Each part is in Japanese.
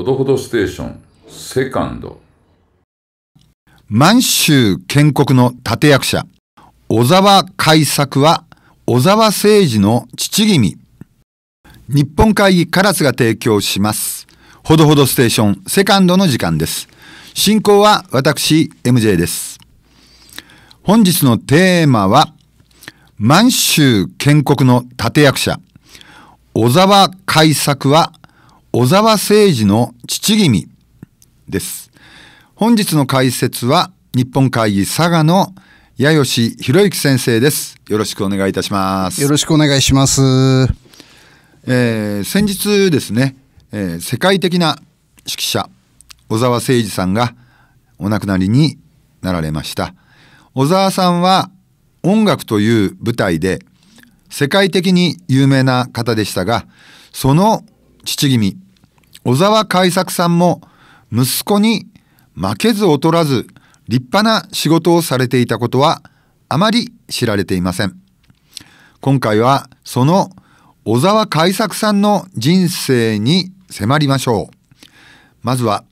ほどほどステーション、セカンド。満州建国の立役者、小沢開作は、小沢誠治の父君。日本会議カラスが提供します。ほどほどステーション、セカンドの時間です。進行は私、MJ です。本日のテーマは、満州建国の立役者、小沢開作は小沢誠二の父君です。本日の解説は日本会議佐賀の八吉博之先生です。よろしくお願いいたします。よろしくお願いします。えー、先日ですね、えー、世界的な指揮者小沢誠二さんがお亡くなりになられました。小沢さんは音楽という舞台で世界的に有名な方でしたが、その父君、小沢海作さんも息子に負けず劣らず立派な仕事をされていたことはあまり知られていません。今回はその小沢海作さんの人生に迫りましょう。まずは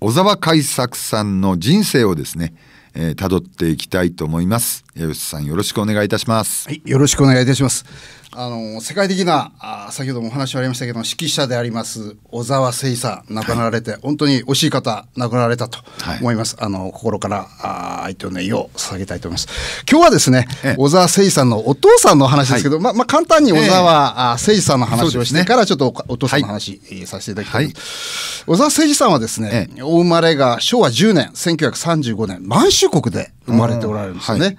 小沢海作さんの人生をですね、えー、辿っていきたいと思います。矢口さんよろしくお願いいたします。はい、よろしくお願いいたします。あの世界的なあ先ほどもお話ありましたけど指揮者であります小沢誠一さん亡くなられて、はい、本当に惜しい方亡くなられたと思います、はい、あの心からあ愛とね意を捧げたいと思います今日はですね、小沢誠一さんのお父さんの話ですけど、はい、ままあ簡単に小沢誠一さんの話をしてから、ちょっとお,、父さんの話、はい、させていただきたい、はい、小沢誠一さんはですね、お生まれが昭和10年1935年満州国で生まれておられるんですね、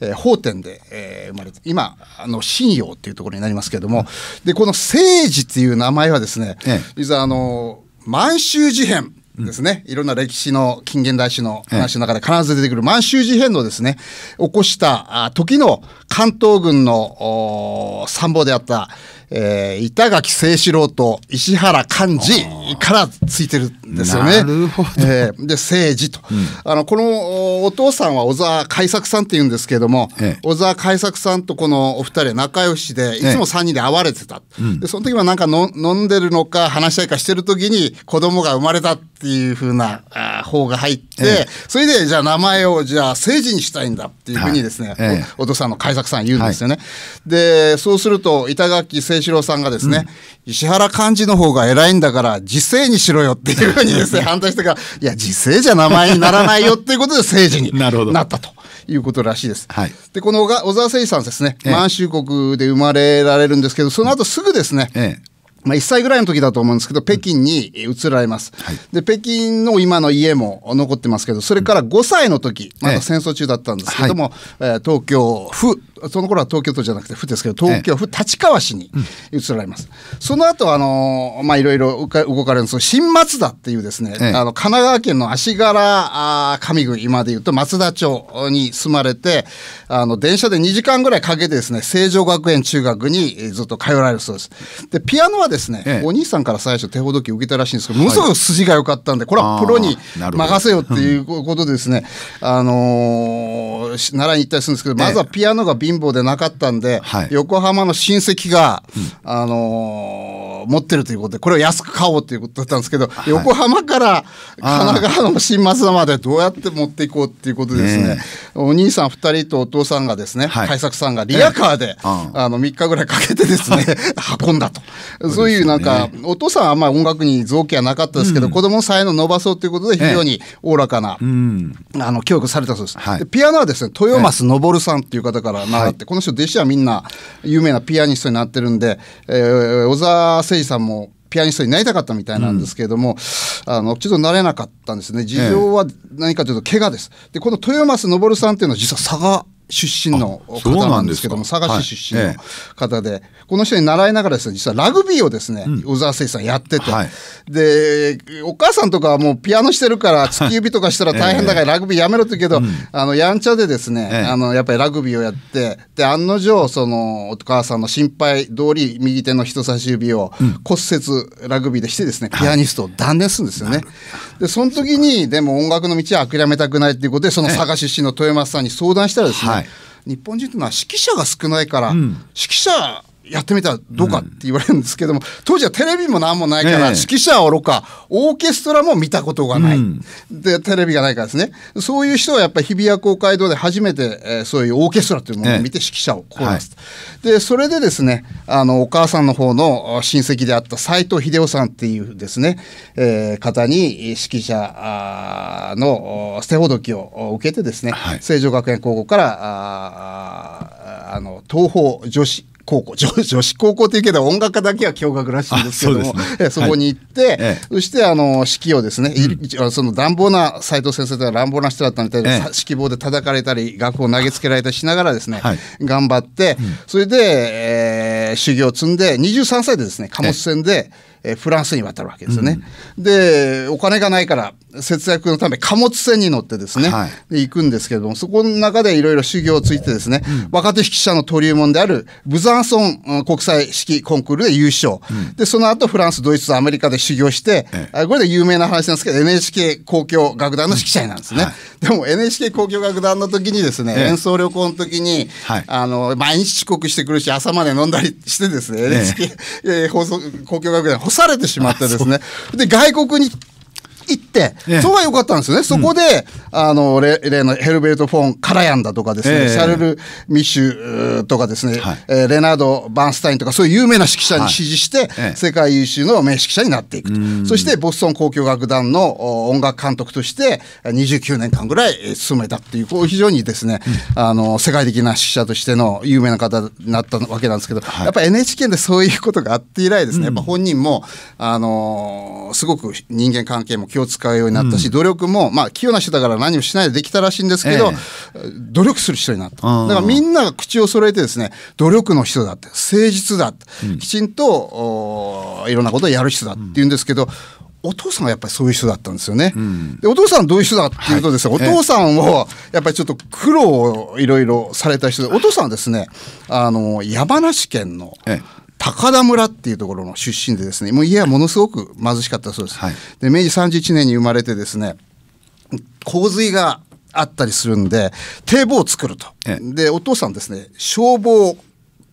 えー、法典で、えー、生まれて、今、あの、信用っていうところになりますけれども、で、この政治っていう名前はですね、ええ、実はあの、満州事変。ですね、いろんな歴史の近現代史の話の中で必ず出てくる満州事変のですね、起こした時の関東軍の参謀であった、えー、板垣清志郎と石原寛治からついてるんですよね。なるほど。えー、で、政治と、うん、あの、このお父さんは小沢海作さんって言うんですけれども、ええ、小沢海作さんとこのお二人仲良しで、いつも3人で会われてた。えうん、で、その時はなんかの飲んでるのか話し合いかしてる時に子供が生まれたっていうふうな方が入って、それで、じゃあ名前をじゃあ政治にしたいんだっていうふうにですね、はい、お父さんの海作さん言うんですよね。はい、で、そうすると板垣清四郎さんがですね、うん、石原幹事の方が偉いんだから、時勢にしろよっていうふうにですね、反対してから、いや、時勢じゃ名前にならないよっていうことで政治に なったと。いうことらしいです。はい、で、この小沢誠二さんですね、ええ、満州国で生まれられるんですけど、その後すぐですね、ええまあ、1歳ぐらいの時だと思うんですけど、北京に移られます。はい、で、北京の今の家も残ってますけど、それから5歳の時、まだ戦争中だったんですけども、えい、東京府その頃は東京都じゃなくて府ですけど東京府立川市に移られます、うん、その後あのまあいろいろ動かれるんです新松田っていうですね、あの神奈川県の足柄あ上郡今で言うと松田町に住まれてあの電車で2時間ぐらいかけてですね成城学園中学にずっと通られるそうですでピアノはですね、お兄さんから最初手ほどき受けたらしいんですけどものすごく筋が良かったんでこれはプロに任せよっていうことでですねあの習いに行ったりするんですけどまずはピアノが貧辛抱でなかったんで、はい、横浜の親戚が、うん、あのー、持ってるということでこれを安く買おうということだったんですけど、はい、横浜から神奈川の新松田までどうやって持っていこうっていうことですね、お兄さん2人とお父さんがですね、はい、さんがリアカーで、えー、あの3日ぐらいかけてですね運んだとそういうなんか、ね、お父さんはあんまり音楽に造形はなかったですけど、うん、子供の才能を伸ばそうということで非常におおらかな、えー、あの教育されたそうです。でピアノはですね豊増昇さんっていう方から習があって、はい、この人弟子はみんな有名なピアニストになってるんで、えー、小沢誠二さんもピアニストになりたかったみたいなんですけれども、うん、あのちょっとなれなかったんですね事情は何かというと怪我です、でこの豊増昇さんっていうのは実は出身の方なんですけども、佐賀市出身の方で、はいええ、この人に習いながらですね、実はラグビーをですね、うん、小沢誠さんやってて、はい、で、お母さんとかはもうピアノしてるから、突き指とかしたら大変だからラグビーやめろって言うけど、え、あの、やんちゃでですね、あの、やっぱりラグビーをやって、で、案の定、その、お母さんの心配通り、右手の人差し指を骨折、ラグビーでしてですね、ピアニストを断念するんですよね。で、その時に、でも音楽の道は諦めたくないっていうことで、その佐賀出身の豊松さんに相談したらですね、はい、日本人というのは指揮者が少ないから、うん、指揮者やってみたらどうかって言われるんですけども、うん、当時はテレビも何もないから、指揮者はおろか、オーケストラも見たことがない、うん、で、テレビがないからですね、そういう人はやっぱり日比谷公会堂で初めて、えー、そういうオーケストラというものを見て指揮者をコーラス、はい、で、それでですね、あの、お母さんの方の親戚であった斎藤秀夫さんっていうですね、えー、方に指揮者の捨てほどきを受けてですね、成、は、城、い、学園高校から、ああの東方女子高校女女子高校っていうけど音楽家だけは驚愕らしいんですけどもそ、ね,、こに行って、はい、そしてあの式をですね、うん、その乱暴な斎藤先生とは乱暴な人だったみたいで、ええ、指揮棒で叩かれたり楽譜を投げつけられたりしながらですね、はい、頑張って、うん、それで、えー、修行を積んで23歳でですね貨物船で。ええフランスに渡るわけですよね。うん、でお金がないから節約のため貨物船に乗ってですね、はい、行くんですけれどもそこの中でいろいろ修行をついてですね、うん、若手指揮者の登竜門であるブザンソン国際式コンクールで優勝、うん、でその後フランスドイツアメリカで修行して、ええ、これで有名な話なんですけど NHK 交響楽団の指揮者なんですね。はい、でも NHK 交響楽団の時にですね、え、演奏旅行の時に、はい、あの毎日遅刻してくるし朝まで飲んだりしてですね NHK、えー、放送交響楽団されてしまってですね、で、外国に行って、ええ、そこが良かったんですよね。そこで、うん、あの、例のヘルベルト・フォン・カラヤンだとかですね、え、シャルル・ミッシュとかですね、はい、えー、レナード・バンスタインとか、そういう有名な指揮者に支持して、はい、世界優秀の名指揮者になっていくと。そして、ボストン交響楽団の音楽監督として、29年間ぐらい勤めたっていう、こう非常にですね、うん、あの、世界的な指揮者としての有名な方になったわけなんですけど、はい、やっぱ NHK でそういうことがあって以来ですね、うん、やっぱ本人も、あの、すごく人間関係も気を使うようになったし、努力も、まあ、器用な人だから何もしないでできたらしいんですけど、努力する人になった。だからみんなが口を揃えてですね、努力の人だって、誠実だって、きちんといろんなことをやる人だって言うんですけど、お父さんはやっぱりそういう人だったんですよね。うん、でお父さんどういう人だっていうとですね、はい、お父さんをやっぱりちょっと苦労をいろいろされた人で、お父さんはですね、あの、山梨県の、高田村っていうところの出身でですねもう家はものすごく貧しかったそうです、はい、で明治31年に生まれてですね洪水があったりするんで堤防を作ると、ええ、でお父さんですね消防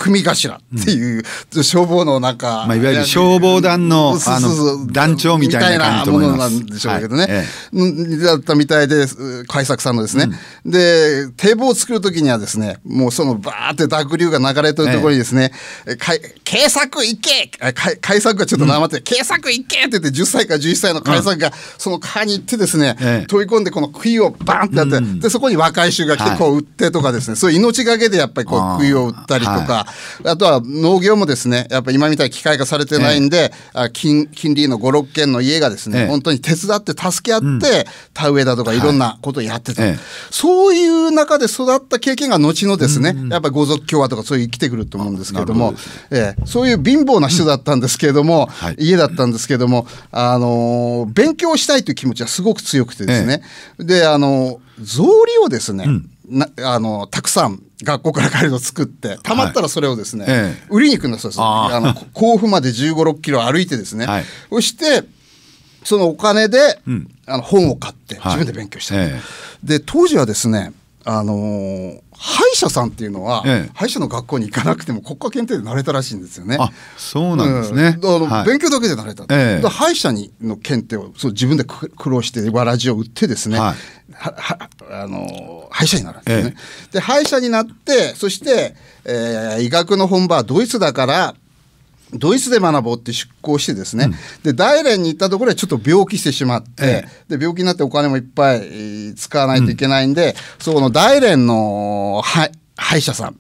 組頭っていう、うん、消防のなんか、まあ、いわゆる消防団のあの団長みたいなものなんでしょうけどね、はいええ、だったみたいで海作さんのですね、うん、で堤防を作る時にはですねもうそのバーって濁流が流れてるところにですね「ええ、警作行け!」海作がちょっと黙って「うん、警作行け!」って言って10歳か11歳の海作がその川に行ってですね、え、飛び込んでこの杭をバンってやって、でそこに若い衆が来てこう打ってとかですね、はい、そういう命がけでやっぱりこう杭を打ったりとか。あとは農業もですね、やっぱ今みたいに機械化されてないんで、ええ、近近隣の5、6軒の家がですね、え本当に手伝って助け合って、田植えだとかいろんなことをやってた、はい、そういう中で育った経験が後のですね、うんうん、やっぱり五族共和とかそういう生きてくると思うんですけれども、どえそういう貧乏な人だったんですけれども、うん家だったんですけれども、あの勉強したいという気持ちはすごく強くてですね、で、あの草履をですね、うんなあのたくさん学校から帰るの作ってたまったらそれをですね、はい売りに行くんだそうですあの 甲府まで1 5 6キロ歩いてですね、はい、そしてそのお金で、うん、あの本を買って自分で勉強した、はい、で当時はですねあのー、歯医者さんっていうのは、ええ、歯医者の学校に行かなくても国家検定でなれたらしいんですよね。そうなんですね。うんはい、勉強だけでなれた。え、歯医者にの検定をそう自分で苦労してわらじを売ってですね、ははあの歯医者になるんですね。ええ、で歯医者になってそして、えー、医学の本場はドイツだからドイツで学ぼうって出向してですね、うん、で大連に行ったところでちょっと病気してしまって、ええ、で病気になってお金もいっぱい使わないといけないんで、うん、その大連の歯医者さん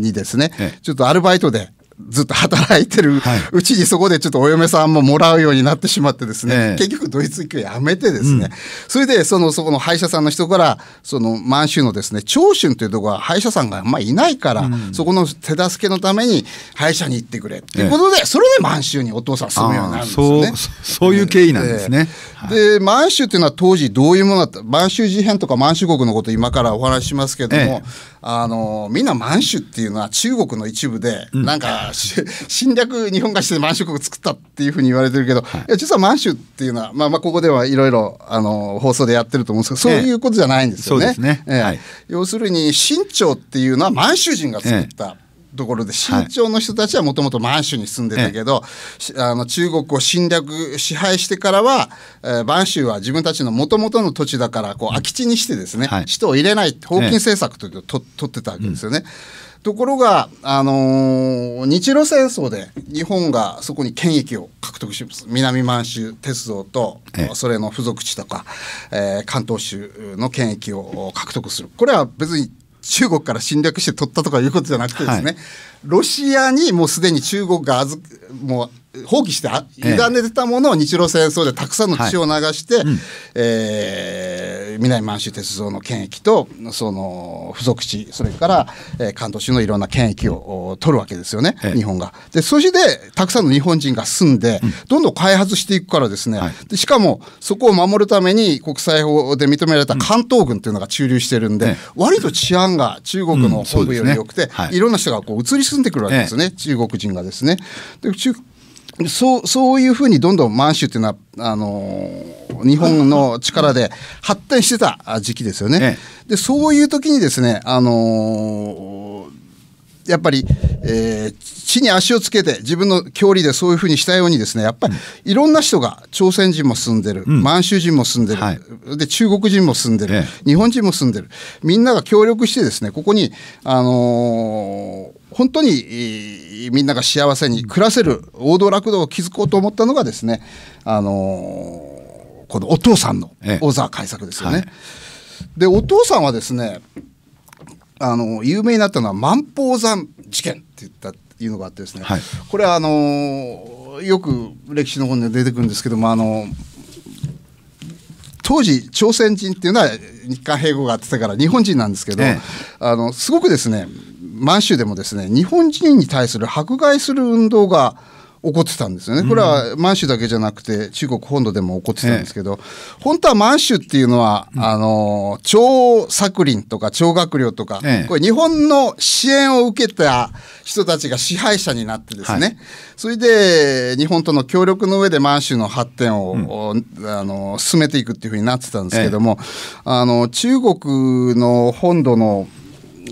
にですね、うん、ちょっとアルバイトでずっと働いてるうちにそこでちょっとお嫁さんももらうようになってしまってですね、結局ドイツ行きをやめてですね、うん、それでそのそこの歯医者さんの人からその満州のですね長春というところは歯医者さんがあんまいないから、うん、そこの手助けのために歯医者に行ってくれっていうことで、え、それで満州にお父さん住むようになるんですねそういう経緯なんですね、で満州っていうのは当時どういうものだった満州事変とか満州国のこと今からお話しますけども、あのみんな満州っていうのは中国の一部で、うん、なんか侵略日本がして満州国作ったっていうふうに言われてるけど、はい、いや実は満州っていうのは、まあ、まあここではいろいろあの放送でやってると思うんですけど、えそういうことじゃないんですよね。要するに清朝っていうのは満州人が作った。えところで清朝の人たちはもともと満州に住んでたけど、はい、あの中国を侵略支配してからは、えー、満州は自分たちのもともとの土地だからこう空き地にしてですね、はい、人を入れない放金政策というのを取ってたわけですよね。うんところが、あのー、日露戦争で日本がそこに権益を獲得します南満州鉄道と、それの付属地とか、えー、関東州の権益を獲得するこれは別に中国から侵略して取ったとかいうことじゃなくてですね、はいロシアにもうすでに中国が預もう放棄して委ねてたものを日露戦争でたくさんの血を流して、はいうん、えー、南満州鉄道の権益とその付属地それから、えー、関東州のいろんな権益を取るわけですよね、ええ、日本が。でそしてたくさんの日本人が住んで、うん、どんどん開発していくからですね、はい、でしかもそこを守るために国際法で認められた関東軍というのが駐留してるんで、うん、割と治安が中国の本部より良くて、うんねはい、いろんな人がこう移り住進んでくるわけですね、ええ、中国人がですね。でそうそういうふうにどんどん満州っていうのはあの日本の力で発展してた時期ですよね。え、でそういう時にですね、あのやっぱり、えー、地に足をつけて自分の距離でそういうふうにしたようにですねやっぱりいろんな人が朝鮮人も住んでる、うん、満州人も住んでる、はい、で中国人も住んでる、ええ、日本人も住んでるみんなが協力してですねここに、あの本当にみんなが幸せに暮らせる王道楽道を築こうと思ったのがですね、あのー、このお父さんの小沢改作ですよね。ええはい、でお父さんはですねあの有名になったのは万宝山事件って言ったいうのがあってですね、はい、これはあのー、よく歴史の本で出てくるんですけどもあのー、当時朝鮮人っていうのは日韓併合があってたから日本人なんですけど、え、あのすごくですね満州でもですね日本人に対する迫害する運動が起こってたんですよね。これは満州だけじゃなくて中国本土でも起こってたんですけど、ええ、本当は満州っていうのは、うん、あの超作霖とか超学寮とか、ええ、これ日本の支援を受けた人たちが支配者になってですね、はい、それで日本との協力の上で満州の発展を、うん、あの進めていくっていうふうになってたんですけども、あの中国の本土の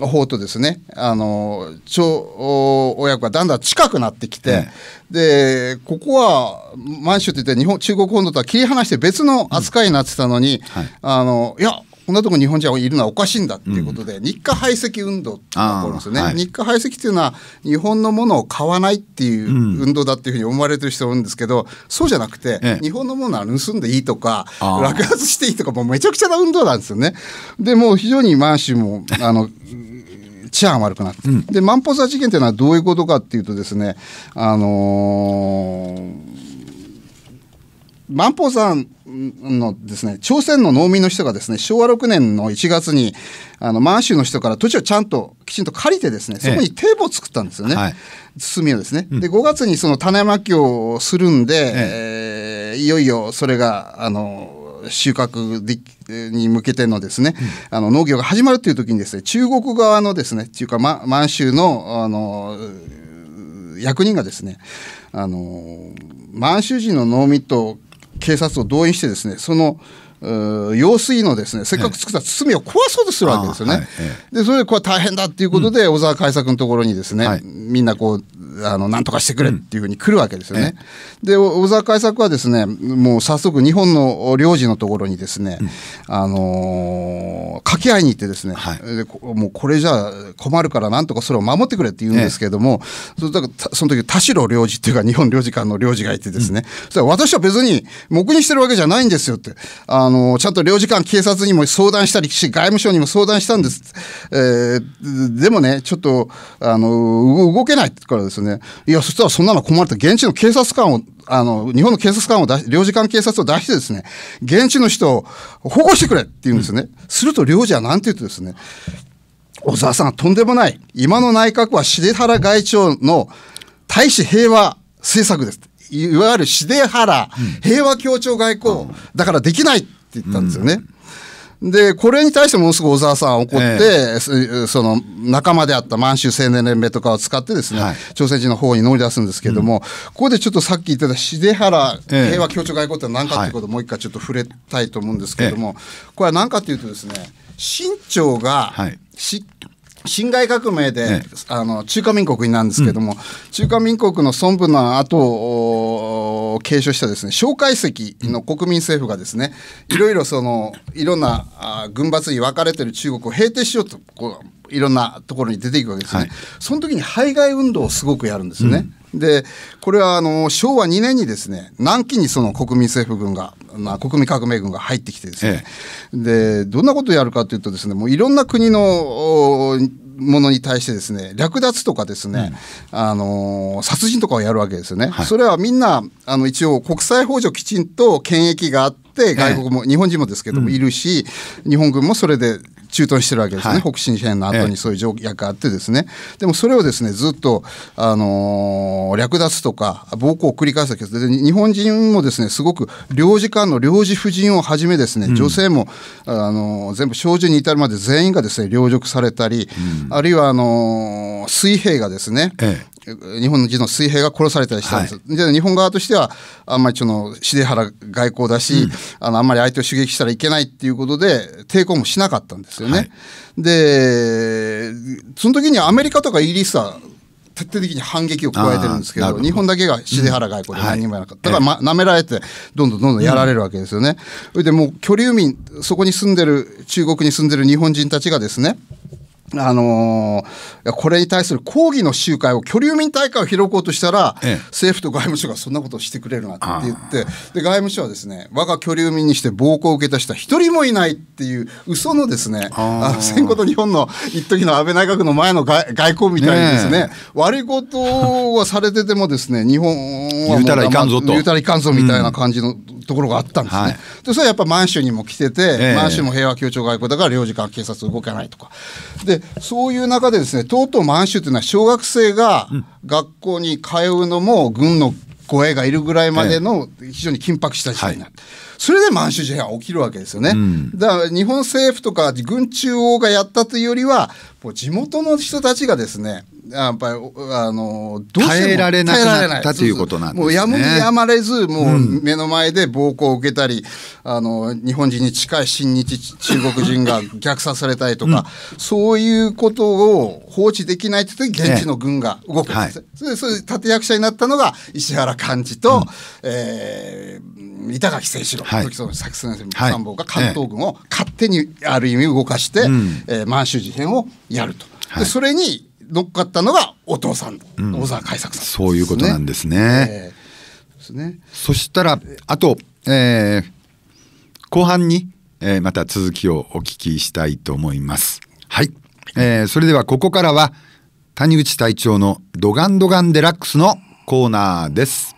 方とですねあの超親子がだんだん近くなってきて、うん、でここは満州って言って日本中国本土とは切り離して別の扱いになってたのに、うんはい、あのいやこんなとこ日本人はいるのはおかしいんだっていうことで、うん、日課排斥運動っていうところですよね、はい、日課排斥っていうのは日本のものを買わないっていう運動だっていうふうに思われてる人多いんですけど、そうじゃなくて、ええ、日本のものは盗んでいいとか落発していいとかもうめちゃくちゃな運動なんですよね。でもう非常に満州もあの治安悪くなって、うん、で万歩ポ事件というのはどういうことかっていうとですねあのー万宝山のですね、朝鮮の農民の人がですね、昭和6年の1月に、あの、満州の人から土地をちゃんと、きちんと借りてですね、そこに堤防を作ったんですよね。はい、堤をですね。で、5月にその種まきをするんで、ええー、いよいよそれが、あの、収穫でに向けてのですね、うん、あの農業が始まるという時にですね中国側のですねというか、ま、満州のあの役人がですねあの満州人の農民と警察を動員してですねその用水のですねせっかく作った堤を壊そうとするわけですよね。はい、でそれでこれは大変だっていうことで、うん、小沢海作のところにですね、はい、みんなこうあの、なんとかしてくれっていうふうに来るわけですよね。うん、で、小沢開作はですね、もう早速日本の領事のところにですね、うん、あのー、掛け合いに行ってですね、はい、でもうこれじゃ困るからなんとかそれを守ってくれって言うんですけれども、その時田代領事っていうか日本領事館の領事がいてですね、うん、私は別に黙認してるわけじゃないんですよって、あのー、ちゃんと領事館警察にも相談したりし、外務省にも相談したんです。えー、でもね、ちょっと、あのー、動けないからですね、ね、いや、そしたらそんなの困ると、現地の警察官を、あの、日本の警察官を出し、領事館警察を出してですね、現地の人を保護してくれって言うんですね。うん、すると領事は何て言うとですね、小沢さん、とんでもない。今の内閣は重原外長の大使平和政策です。いわゆる重原平和協調外交、だからできないって言ったんですよね。うんうんで、これに対してものすごく小沢さん怒って、えー、その仲間であった満州青年連盟とかを使ってですね、はい、朝鮮人の方に乗り出すんですけれども、うん、ここでちょっとさっき言ってた重原平和協調外交って何かということをもう一回ちょっと触れたいと思うんですけれども、えー、これは何かというとですね、清朝が、はい、辛亥革命で、あの中華民国になるんですけども、うん、中華民国の孫文の後継承したですね蒋介石の国民政府がですねいろいろそのいろんなあ軍閥に分かれてる中国を平定しようとこういろんなところに出ていくわけですね、はい、その時に排外運動をすごくやるんですね。うんでこれはあの昭和2年にですね南京にその国民政府軍がまあ、国民革命軍が入ってきてですね、ええ、でどんなことをやるかというとですねもういろんな国のものに対してですね略奪とかですね、うん、あの殺人とかをやるわけですよね、はい、それはみんなあの一応国際法上きちんと権益があって外国も、ええ、日本人もですけどもいるし、日本軍もそれで駐屯してるわけですね、はい、北進支の後にそういう条約があってですね、ええ、でもそれをですねずっと、あのー、略奪とか暴行を繰り返すわけですで日本人もですねすごく領事館の領事夫人をはじめですね、女性も、あのー、全部小銃に至るまで全員がですね領辱されたり、うん、あるいはあのー、水兵がですね、ええ日本の人の水兵が殺されたりしたんです、はい、で日本側としてはあんまりその重原外交だし、うん、あのあんまり相手を刺激したらいけないっていうことで抵抗もしなかったんですよね。はい、で、その時にアメリカとかイギリスは徹底的に反撃を加えてるんですけど、ど日本だけが重原外交で何にもなかった。うんはい、だから、ま、舐められて、どんどんどんどんやられるわけですよね。それ、うん、でもう、居留民、そこに住んでる、中国に住んでる日本人たちがですね、あのー、これに対する抗議の集会を、居留民大会を開こうとしたら、ええ、政府と外務省がそんなことをしてくれるなって言って、で外務省はですね、我が居留民にして暴行を受けた人は一人もいないっていう、嘘のですね、あの戦後と日本の一時の安倍内閣の前の外交みたいにですね、ね悪いことはされててもですね、日本は言うたらいかんぞと。言うたらいかんぞみたいな感じの、うんところがあったんですね、はい、でそれはやっぱ満州にも来てて、えー、満州も平和協調外交だから領事館警察動けないとかでそういう中でですねとうとう満州というのは小学生が学校に通うのも軍の護衛がいるぐらいまでの非常に緊迫した時代になって、はい、それで満州事変は起きるわけですよね、うん、だから日本政府とか軍中央がやったというよりは地元の人たちがですねやっぱりあのどうしても耐えられなくなったということなんですね。もうやむにやまれずもう目の前で暴行を受けたり、うん、あの日本人に近い親日中国人が虐殺されたりとか、うん、そういうことを放置できないという現地の軍が動くんです、ね、はい、それ立役者になったのが石原幹事と、うん、えー、板垣清志郎、はい、時の作戦参謀が関東軍を勝手にある意味動かして、うん、えー、満州事変をやると。はい、でそれに乗っかったのがお父さんの小沢海作さん、ね、そういうことなんですね。ですね。そしたらあと、えー、後半に、えー、また続きをお聞きしたいと思います。はい、えー、それではここからは谷口隊長のドガンドガンデラックスのコーナーです。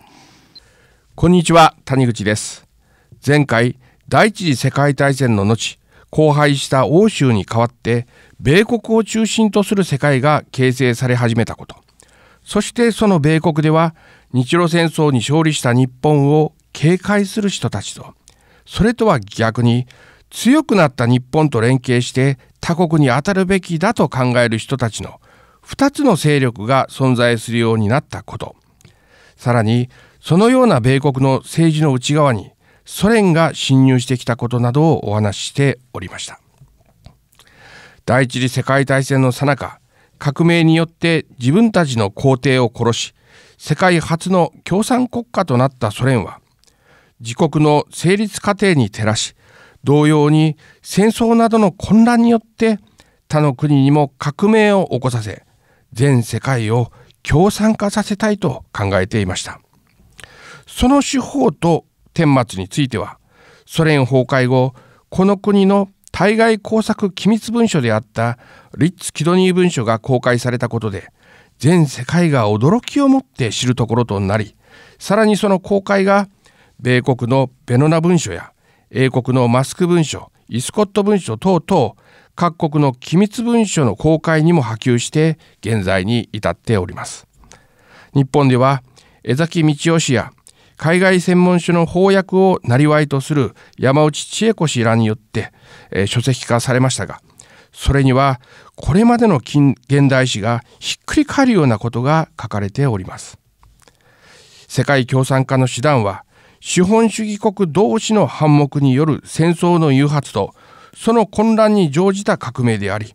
こんにちは谷口です。前回第一次世界大戦の後荒廃した欧州に代わって米国を中心とする世界が形成され始めたことそしてその米国では日露戦争に勝利した日本を警戒する人たちとそれとは逆に強くなった日本と連携して他国に当たるべきだと考える人たちの2つの勢力が存在するようになったことさらにそのような米国の政治の内側にソ連が侵入してきたことなどをお話ししておりました第一次世界大戦の最中革命によって自分たちの皇帝を殺し世界初の共産国家となったソ連は自国の成立過程に照らし同様に戦争などの混乱によって他の国にも革命を起こさせ全世界を共産化させたいと考えていましたその手法と顛末についてはソ連崩壊後この国の対外工作機密文書であったリッツ・キドニー文書が公開されたことで全世界が驚きをもって知るところとなりさらにその公開が米国のベノナ文書や英国のマスク文書イスコット文書等々各国の機密文書の公開にも波及して現在に至っております日本では江崎道夫氏や海外専門書の翻訳をなりわいとする山内千恵子氏らによって、えー、書籍化されましたが、それにはこれまでの現代史がひっくり返るようなことが書かれております。世界共産化の手段は資本主義国同士の反目による戦争の誘発とその混乱に乗じた革命であり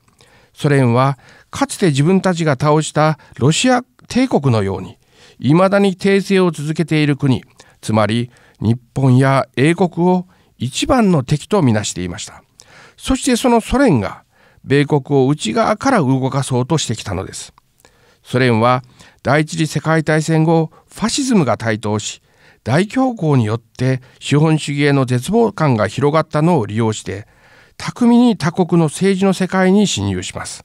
ソ連はかつて自分たちが倒したロシア帝国のようにいまだに訂正を続けている国つまり日本や英国を一番の敵と見なしていましたそしてそのソ連が米国を内側から動かそうとしてきたのですソ連は第一次世界大戦後ファシズムが台頭し大恐慌によって資本主義への絶望感が広がったのを利用して巧みに他国の政治の世界に侵入します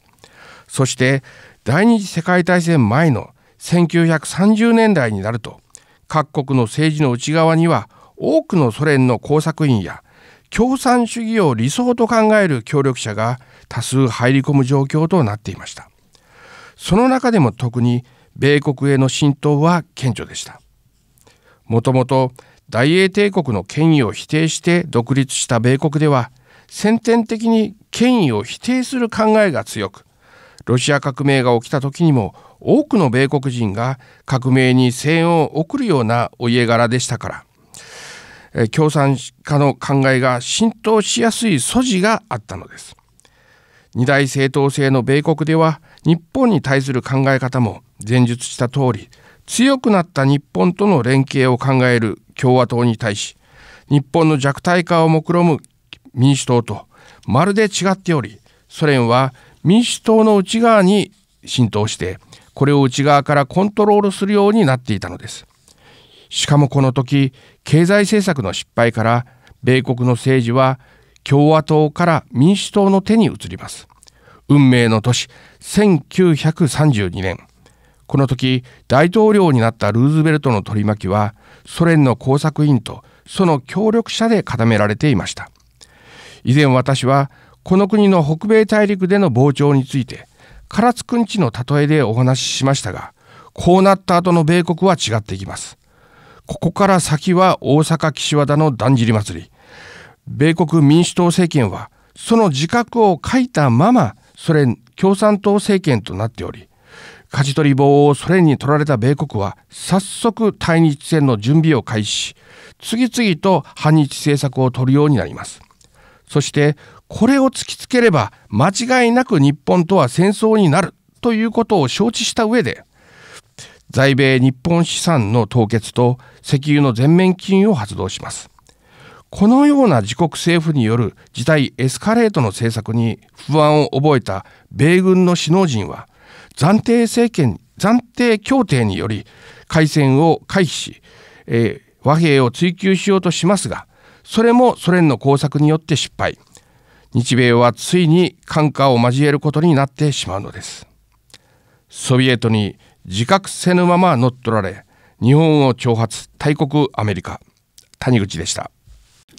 そして第二次世界大戦前の1930年代になると各国の政治の内側には多くのソ連の工作員や共産主義を理想と考える協力者が多数入り込む状況となっていましたその中でも特に米国への浸透は顕著でしたもともと大英帝国の権威を否定して独立した米国では先天的に権威を否定する考えが強くロシア革命が起きた時にも多くの米国人が革命に声援を送るようなお家柄でしたから共産家の考えが浸透しやすい素地があったのです二大政党制の米国では日本に対する考え方も前述した通り強くなった日本との連携を考える共和党に対し日本の弱体化を目論む民主党とまるで違っておりソ連は民主党の内側に浸透してこれを内側からコントロールするようになっていたのですしかもこの時経済政策の失敗から米国の政治は共和党から民主党の手に移ります運命の年1932年この時大統領になったルーズベルトの取り巻きはソ連の工作員とその協力者で固められていました以前私はこの国の北米大陸での膨張について唐津くんちの例えでお話ししましたがこうなった後の米国は違っていきますここから先は大阪岸和田のだんじり祭り米国民主党政権はその自覚を書いたままソ連共産党政権となっており舵取り棒をソ連に取られた米国は早速対日戦の準備を開始し次々と反日政策を取るようになりますそしてこれを突きつければ間違いなく日本とは戦争になるということを承知した上で在米日本資産の凍結と石油の全面禁輸を発動しますこのような自国政府による事態エスカレートの政策に不安を覚えた米軍の首脳陣は暫定政権暫定協定により開戦を回避し、えー、和平を追求しようとしますがそれもソ連の工作によって失敗日米はついに感化を交えることになってしまうのですソビエトに自覚せぬまま乗っ取られ日本を挑発大国アメリカ谷口でした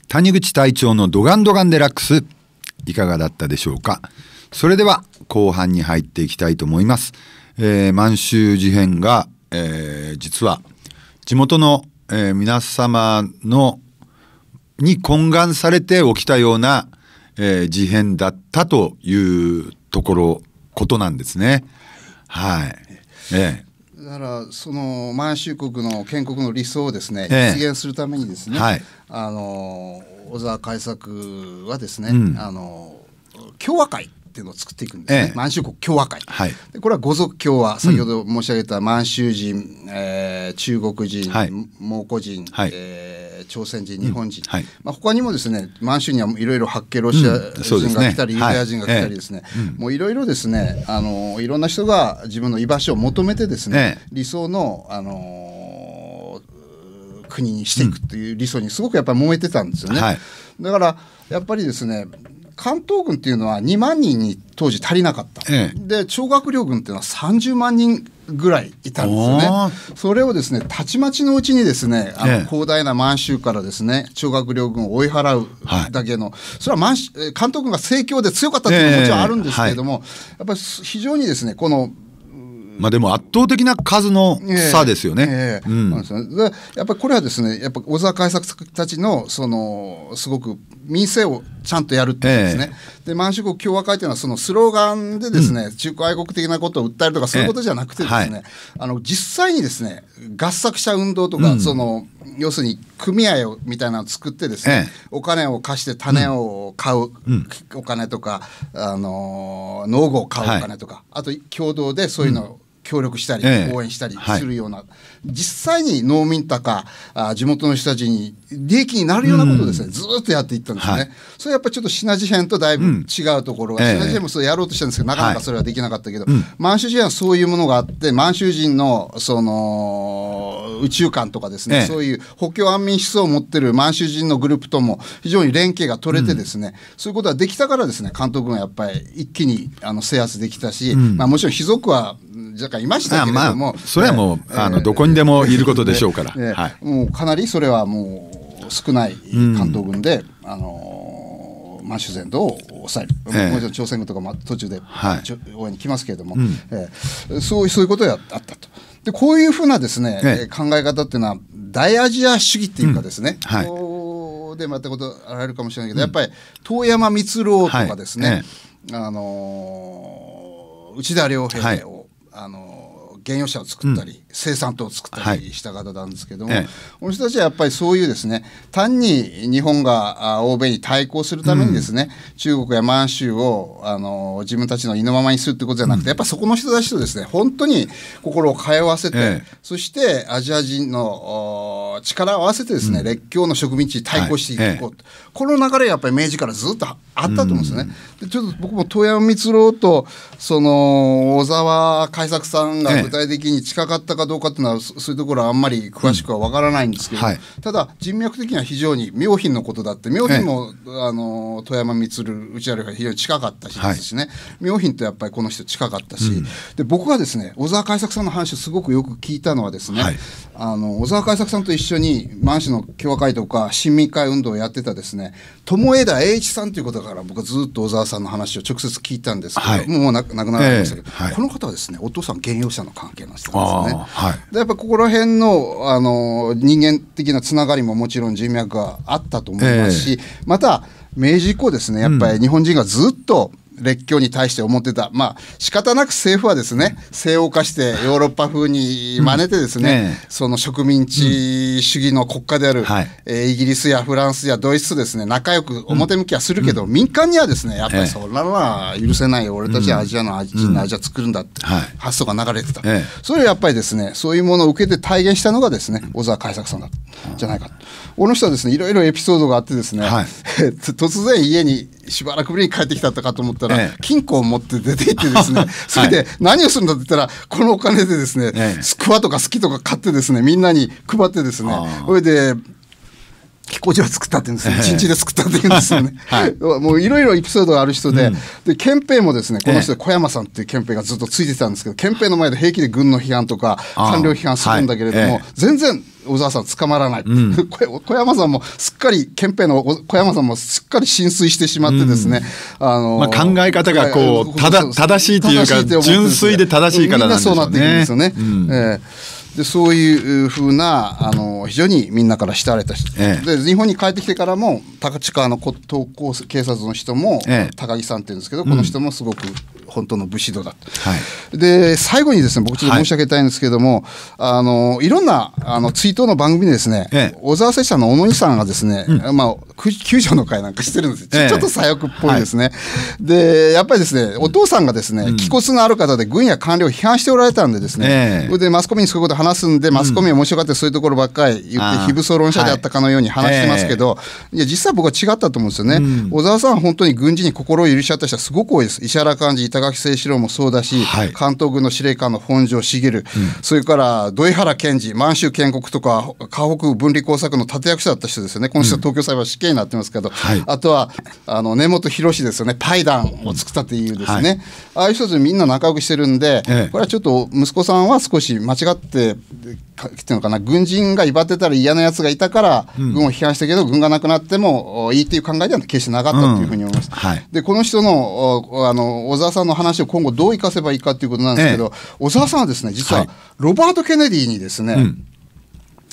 谷口隊長のドガンドガンデラックスいかがだったでしょうかそれでは後半に入っていきたいと思います、えー、満州事変が、えー、実は地元の、えー、皆様のに懇願されて起きたようなえー、事変だったというところことなんですね。はい。ええだからその満州国の建国の理想をですね、ええ、実現するためにですね、はい、あの小沢開作はですね、うん、あの共和会っていうのを作っていくんですね、ええ、満州国共和会、はい、でこれは五族共和先ほど申し上げた満州人、うん、えー、中国人、はい、蒙古人、はい、えー、朝鮮人日本人、うんはい、まあ、他にもですね満州にはいろいろ発見ロシア人が来たり、ユダヤ人が来たりですね、はえ、もういろいろですねあのいろんな人が自分の居場所を求めてですね、理想のあの国にしていくっていう理想にすごくやっぱり燃えてたんですよね。うんはい、だからやっぱりですね関東軍っていうのは2万人に当時足りなかった、ええ、で超学領軍っていうのは30万人ぐらいいたんですよね。それをですねたちまちのうちにですねあの、広大な満州からですね超学領軍を追い払うだけの、はい、それは満関東軍が盛況で強かったっていうのももちろんあるんですけれども、えはい、やっぱり非常にですねこのまあでも圧倒的な数の差ですよね。やっぱりこれはですね、やっぱ小沢開作たちのそのすごく民生をちゃんとやるっていうですね。えで満州国共和会というのはそのスローガンでですね、うん、中国愛国的なことを訴えるとかそういうことじゃなくてですね、えはい、あの実際にですね合作者運動とか、うん、その要するに組合をみたいなのを作ってですね、ええ、お金を貸して種を買う、お金とか、うん、あの農具を買うお金とか、はい、あと共同でそういうのを協力したり、応援したりするような、実際に農民とか地元の人たちに利益になるようなことですね、ずっとやっていったんですね、はい、それやっぱりちょっと品事変とだいぶ違うところは、うん、品事変もそうやろうとしたんですけど、なかなかそれはできなかったけど、はい、満州人はそういうものがあって、満州人のその宇宙観とかですね、ええ、そういう補強安民思想を持ってる満州人のグループとも非常に連携が取れて、ですね、うん、そういうことができたから、ですね監督がやっぱり一気にあの制圧できたし、うん、まあ、もちろん、貴族は若干いましたけれども、あまあ、それはもう、えー、あのどこにでもいることでしょうから。はい、もうかなりそれはもう少ない関東軍で、うん、あの満州全土を抑える、えもちろん朝鮮軍とかも途中で、はい、応援に来ますけれども、うん、えー、そうそういうことがあったと。でこういうふうなですね、ええ、考え方っていうのは大アジア主義っていうかですね、うん、はいでまたことあられるかもしれないけど、うん、やっぱり遠山光郎とかですね、はいええ、あの内田良平を、はい、あの原用車を作ったり、生産党を作ったりした方なんですけども、はい、この人たちはやっぱりそういうですね単に日本が欧米に対抗するためにですね、うん、中国や満州をあの自分たちの意のままにするってことじゃなくて、うん、やっぱそこの人たちとですね本当に心を通わせて、ええ、そしてアジア人の力を合わせてですね、うん、列強の植民地に対抗していこう、はいえ、この流れやっぱり明治からずっとあったと思うんですね。でちょっと僕も遠山光郎とその小沢開作さんが具体的に近かったかどうかっていうのはそういうところはあんまり詳しくはわからないんですけど、うんはい、ただ人脈的には非常に妙品のことだって妙品も、あの富山満内原が非常に近かったしですね、はい、妙品とやっぱりこの人近かったし、うん、で僕はですね小沢海作さんの話をすごくよく聞いたのはですね、はい、あの小沢海作さんと一緒に満州の共和会とか親民会運動をやってたですね友枝栄一さんということから僕はずっと小沢さんの話を直接聞いたんですけど、もう亡くなられましたけど、この方はですねお父さん現用者の関係なんですね。はい、やっぱここら辺のあの人間的なつながりももちろん人脈があったと思いますし、えー、また明治以降ですねやっぱり日本人がずっと、うん列強に対して思ってた、まあ仕方なく政府はですね西欧化してヨーロッパ風に真似てですね、うん、その植民地主義の国家である、うんはい、えイギリスやフランスやドイツとですね仲良く表向きはするけど、うん、民間にはですねやっぱりそんなのは許せないよ、俺たちはアジアのアジ,、アジア作るんだって発想が流れてた、はい、それをやっぱりですねそういうものを受けて体現したのがですね小沢海作さんだじゃないかと。この人はですねいろいろエピソードがあってですね、はい、突然家にしばらくぶりに帰ってきたとかと思ったら、ええ、金庫を持って出て行ってですね、それで何をするんだって言ったら、このお金でですね、え、スクワとかスキとか買ってですね、みんなに配ってですね、それで木工所を作ったって言うんですね。一、日で作ったって言うんですよね。はい、もういろいろエピソードがある人で、うん、で、憲兵もですね、この人で小山さんっていう憲兵がずっとついてたんですけど、憲兵の前で平気で軍の批判とか、官僚批判するんだけれども、はい、全然、小沢さん捕まらない、うん、小山さんもすっかり憲兵の小山さんもすっかり浸水してしまってですね、うん、あのまあ、考え方がこうただ正しいというか純粋で正しいからなんでしょうね。みんなそうなっていくんですよね。うん、えーでそういうふうなあの非常にみんなから慕われた人、ええ、で日本に帰ってきてからも高知川の投稿警察の人も、え、高木さんっていうんですけど、この人もすごく本当の武士道だと、うん、で最後にですね僕ちょっと申し上げたいんですけども、はい、あのいろんなあの追悼の番組でですね、小沢さんの小野井さんがですね、うん、まあ救助の会なんかしてるんですよ。ちょちょっと左翼っぽいですね。はい、で、やっぱりですね、お父さんがですね、気骨のある方で軍や官僚を批判しておられたんでですね、えー、でマスコミにそういうこと話すんで、マスコミ面白がってそういうところばっかり言って、非武装論者であったかのように話してますけど、はい、いや、実際僕は違ったと思うんですよね。うん、小沢さんは本当に軍事に心を許しちゃった人はすごく多いです。石原幹事、板垣清志郎もそうだし、はい、関東軍の司令官の本庄茂、うん、それから土井原賢治、満州建国とか、河北分離工作の立役者だった人ですよね。この人は東京裁判死刑付になってますけど、はい、あとはあの根本博ですよねパイダンを作ったというですね、はい、ああいう人たちみんな仲良くしてるんで、ええ、これはちょっと息子さんは少し間違ってきてのかな軍人が威張ってたら嫌なやつがいたから、軍を批判したけど軍がなくなってもいいっていう考えでは決してなかったというふうに思います。うんはい、でこの人のあの小沢さんの話を今後どう生かせばいいかということなんですけど、え、小沢さんはですね実はロバート・ケネディにですね、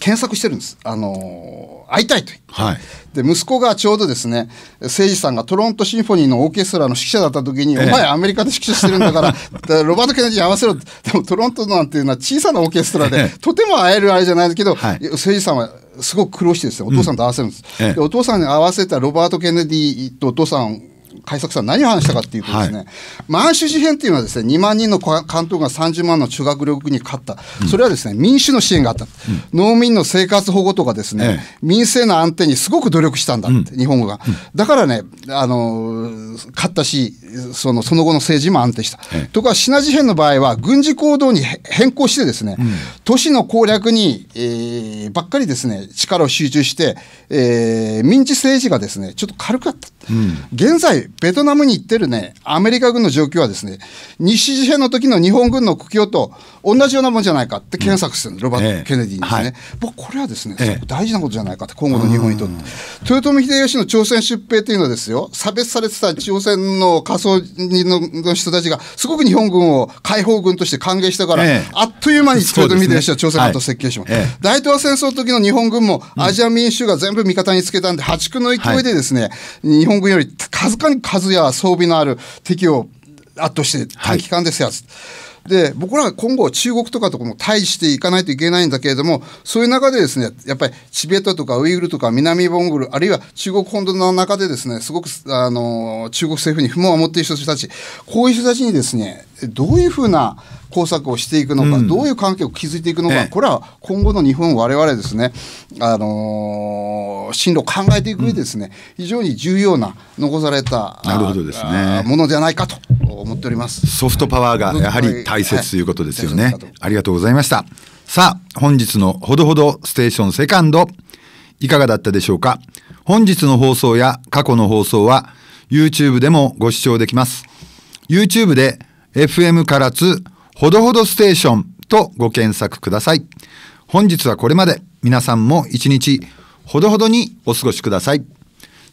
検索してるんです。あのー、会いたいと、はい、で、息子がちょうどですね、誠司さんがトロントシンフォニーのオーケストラの指揮者だった時に、ええ、お前アメリカで指揮者してるんだから、か らロバート・ケネディに合わせろでもトロントなんていうのは小さなオーケストラで、え、とても会えるあれじゃないんだけど、はい、誠司さんはすごく苦労してですね、お父さんと合わせるんです。うん、でお父さんに合わせたロバート・ケネディとお父さん海作さん、何を話したかっていうとですね、はい、満州事変っていうのはですね、2万人の関東が30万の中学力に勝った、それはですね、民主の支援があった、うん、農民の生活保護とかですね、ええ、民政の安定にすごく努力したんだって、日本語が。だからね、あの、勝ったし、そのその後の政治も安定した。え、とか、シナ事変の場合は、軍事行動に変更してですね、うん、都市の攻略に、えー、ばっかりですね、力を集中して、えー、民事政治がですね、ちょっと軽かった。現在、ベトナムに行ってるね、アメリカ軍の状況はですね、西事変の時の日本軍の苦境と同じようなもんじゃないかって検索してる、うん、ロバート・ケネディにですね、ええ僕、これはですね、ええ、大事なことじゃないかって、今後の日本にとって、豊臣秀吉の朝鮮出兵というのはですよ、差別されてた朝鮮の仮想人の人たちが、すごく日本軍を解放軍として歓迎したから、え、あっという間に豊臣秀吉は朝鮮半島設計します、大東亜戦争の時の日本軍も、アジア民衆が全部味方につけたんで、破竹の勢いでですね、日本本軍より数かに数や装備のある敵を圧倒して短期間ですやつ。はいで、僕らは今後中国とかとも対していかないといけないんだけれども、そういう中でですね、やっぱりチベットとかウイグルとか南モンゴル、あるいは中国本土の中でですね、すごく、あの、中国政府に不満を持っている人たち、こういう人たちにですね、どういうふうな工作をしていくのか、うん、どういう関係を築いていくのか、ええ、これは今後の日本、我々ですね、あのー、進路を考えていく上ですね、うん、非常に重要な残されたなるほどです、ね、ものではないかと思っておりますソフトパワーがやはり大切ということですよね。はいはい、ありがとうございました。さあ、本日のほどほどステーションセカンド、いかがだったでしょうか本日の放送や過去の放送は YouTube でもご視聴できます。YouTube で FM 唐津ほどほどステーションとご検索ください。本日はこれまで皆さんも一日ほどほどにお過ごしください。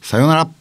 さようなら。